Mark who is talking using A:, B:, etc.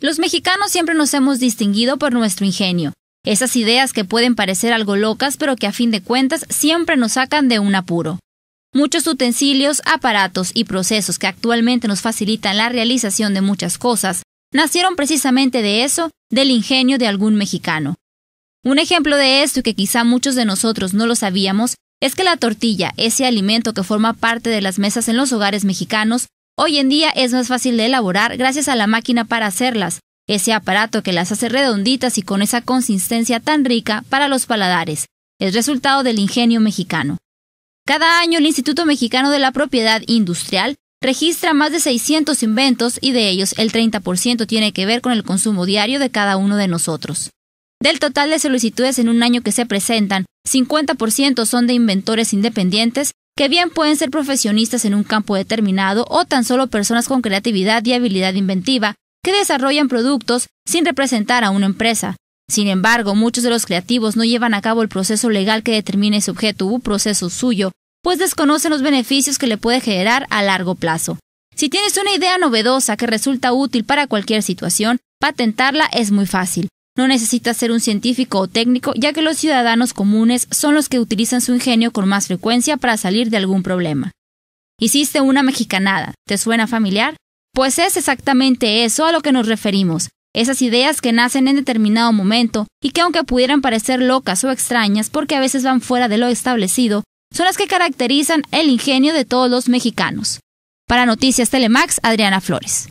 A: Los mexicanos siempre nos hemos distinguido por nuestro ingenio, esas ideas que pueden parecer algo locas pero que a fin de cuentas siempre nos sacan de un apuro. Muchos utensilios, aparatos y procesos que actualmente nos facilitan la realización de muchas cosas nacieron precisamente de eso, del ingenio de algún mexicano. Un ejemplo de esto y que quizá muchos de nosotros no lo sabíamos es que la tortilla, ese alimento que forma parte de las mesas en los hogares mexicanos, Hoy en día es más fácil de elaborar gracias a la máquina para hacerlas, ese aparato que las hace redonditas y con esa consistencia tan rica para los paladares. el resultado del ingenio mexicano. Cada año el Instituto Mexicano de la Propiedad Industrial registra más de 600 inventos y de ellos el 30% tiene que ver con el consumo diario de cada uno de nosotros. Del total de solicitudes en un año que se presentan, 50% son de inventores independientes que bien pueden ser profesionistas en un campo determinado o tan solo personas con creatividad y habilidad inventiva que desarrollan productos sin representar a una empresa. Sin embargo, muchos de los creativos no llevan a cabo el proceso legal que determine su objeto u proceso suyo, pues desconocen los beneficios que le puede generar a largo plazo. Si tienes una idea novedosa que resulta útil para cualquier situación, patentarla es muy fácil. No necesita ser un científico o técnico, ya que los ciudadanos comunes son los que utilizan su ingenio con más frecuencia para salir de algún problema. Hiciste una mexicanada, ¿te suena familiar? Pues es exactamente eso a lo que nos referimos, esas ideas que nacen en determinado momento y que aunque pudieran parecer locas o extrañas porque a veces van fuera de lo establecido, son las que caracterizan el ingenio de todos los mexicanos. Para Noticias Telemax, Adriana Flores.